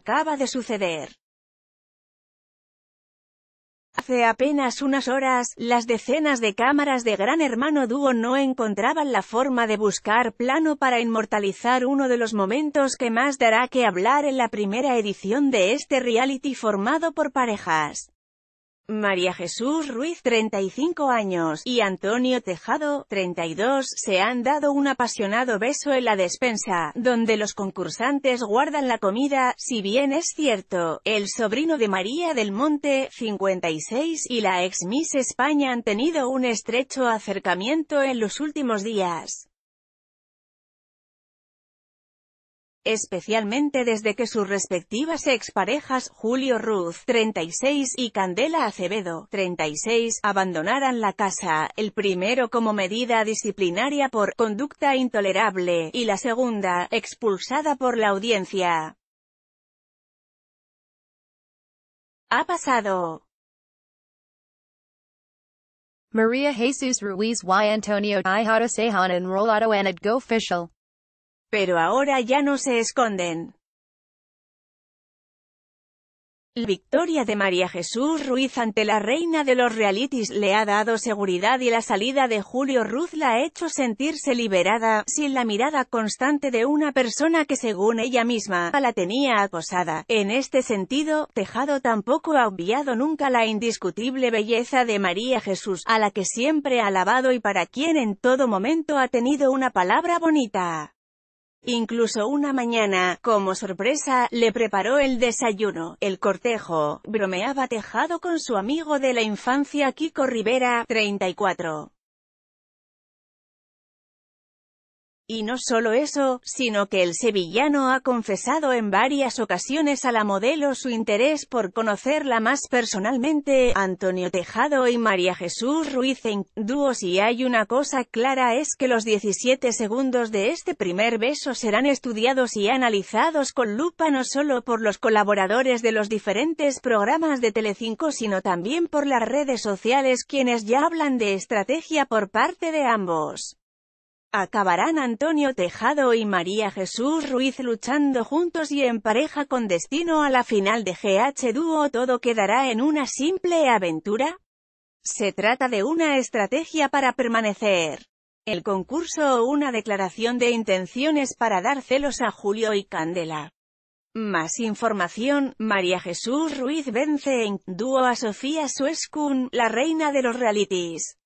acaba de suceder. Hace apenas unas horas, las decenas de cámaras de Gran Hermano Dúo no encontraban la forma de buscar plano para inmortalizar uno de los momentos que más dará que hablar en la primera edición de este reality formado por parejas. María Jesús Ruiz, 35 años, y Antonio Tejado, 32, se han dado un apasionado beso en la despensa, donde los concursantes guardan la comida, si bien es cierto, el sobrino de María del Monte, 56, y la ex Miss España han tenido un estrecho acercamiento en los últimos días. especialmente desde que sus respectivas exparejas, Julio Ruz, 36, y Candela Acevedo, 36, abandonaran la casa, el primero como medida disciplinaria por «conducta intolerable», y la segunda, expulsada por la audiencia. Ha pasado. María Jesus Ruiz y Antonio I Sejan enrolado en Go Official. Pero ahora ya no se esconden. La victoria de María Jesús Ruiz ante la reina de los realities le ha dado seguridad y la salida de Julio Ruz la ha hecho sentirse liberada, sin la mirada constante de una persona que según ella misma, la tenía acosada. En este sentido, Tejado tampoco ha obviado nunca la indiscutible belleza de María Jesús, a la que siempre ha alabado y para quien en todo momento ha tenido una palabra bonita. Incluso una mañana, como sorpresa, le preparó el desayuno, el cortejo, bromeaba Tejado con su amigo de la infancia Kiko Rivera, 34. Y no solo eso, sino que el sevillano ha confesado en varias ocasiones a la modelo su interés por conocerla más personalmente, Antonio Tejado y María Jesús Ruiz en dúos y hay una cosa clara es que los 17 segundos de este primer beso serán estudiados y analizados con lupa no solo por los colaboradores de los diferentes programas de Telecinco sino también por las redes sociales quienes ya hablan de estrategia por parte de ambos. Acabarán Antonio Tejado y María Jesús Ruiz luchando juntos y en pareja con destino a la final de GH Dúo. ¿Todo quedará en una simple aventura? Se trata de una estrategia para permanecer. El concurso o una declaración de intenciones para dar celos a Julio y Candela. Más información, María Jesús Ruiz vence en dúo a Sofía Suescun, la reina de los realities.